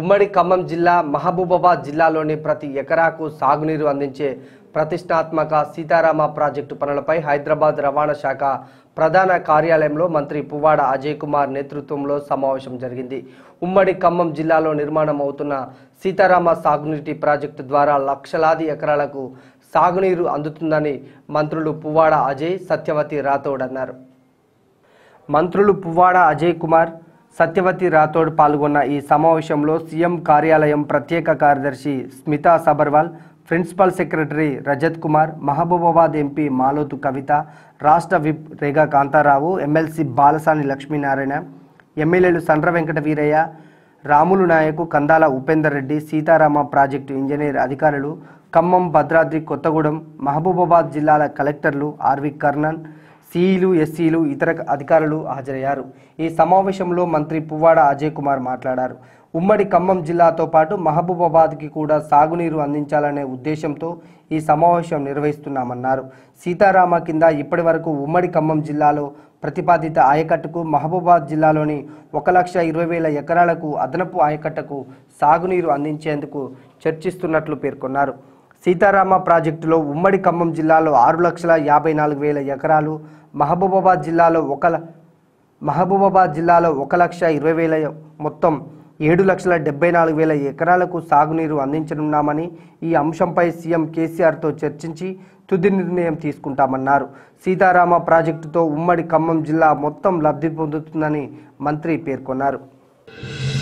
ఉమ్మడి ఖమ్మం జిల్లా మహబూబాబాద్ జిల్లాలోని ప్రతి ఎకరాకు సాగునీరు అందించే ప్రతిష్టాత్మక సీతారామ ప్రాజెక్టు పనులపై హైదరాబాద్ రవాణా శాఖ ప్రధాన కార్యాలయంలో మంత్రి పువ్వాడ అజయ్ కుమార్ నేతృత్వంలో సమావేశం జరిగింది ఉమ్మడి ఖమ్మం జిల్లాలో నిర్మాణం అవుతున్న సీతారామ సాగునీటి ప్రాజెక్టు ద్వారా లక్షలాది ఎకరాలకు సాగునీరు అందుతుందని మంత్రులు పువ్వాడ అజయ్ సత్యవతి రాథోడ్ అన్నారు మంత్రులు పువ్వాడ అజయ్ కుమార్ సత్యవతి రాథోడ్ పాల్గొన్న ఈ సమావేశంలో సీఎం కార్యాలయం ప్రత్యేక కార్యదర్శి Smita Sabharwal principal secretary Rajat Kumar Mahabubabad MP Malothu Kavitha రాష్ట్ర విప్ రేగా కాంతారావు ఎమ్మెల్సీ బాలసాని లక్ష్మీనారాయణ ఎమ్మెల్యేలు సండ్ర వెంకట వీరయ్య రాములు నాయకు కందాల ఉపేందర్ రెడ్డి సీతారామ ప్రాజెక్టు ఇంజనీర్ అధికారులు ఖమ్మం భద్రాద్రి కొత్తగూడెం మహబూబాబాద్ జిల్లాల కలెక్టర్లు ఆర్వి కర్ణన్ సీఈలు ఎస్సీలు ఇతర అధికారులు హాజరయ్యారు ఈ సమావేశంలో మంత్రి పువ్వాడ అజయ్ కుమార్ మాట్లాడారు ఉమ్మడి ఖమ్మం జిల్లాతో పాటు మహబూబాబాద్కి కూడా సాగునీరు అందించాలనే ఉద్దేశంతో ఈ సమావేశం నిర్వహిస్తున్నామన్నారు సీతారామ కింద ఇప్పటి వరకు ఉమ్మడి ఖమ్మం జిల్లాలో ప్రతిపాదిత ఆయకట్టుకు మహబూబాద్ జిల్లాలోని ఒక లక్ష ఇరవై వేల ఎకరాలకు అదనపు ఆయకట్టకు సాగునీరు అందించేందుకు చర్చిస్తున్నట్లు పేర్కొన్నారు సీతారామ ప్రాజెక్టులో ఉమ్మడి ఖమ్మం జిల్లాలో ఆరు లక్షల యాభై నాలుగు వేల ఎకరాలు మహబూబాబాద్ జిల్లాలో ఒక మహబూబాబాద్ జిల్లాలో ఒక లక్ష ఇరవై వేల మొత్తం ఏడు లక్షల డెబ్బై నాలుగు వేల ఎకరాలకు సాగునీరు అందించనున్నామని ఈ అంశంపై సీఎం కేసీఆర్తో చర్చించి తుది నిర్ణయం తీసుకుంటామన్నారు సీతారామ ప్రాజెక్టుతో ఉమ్మడి ఖమ్మం జిల్లా మొత్తం లబ్ధి పొందుతుందని మంత్రి పేర్కొన్నారు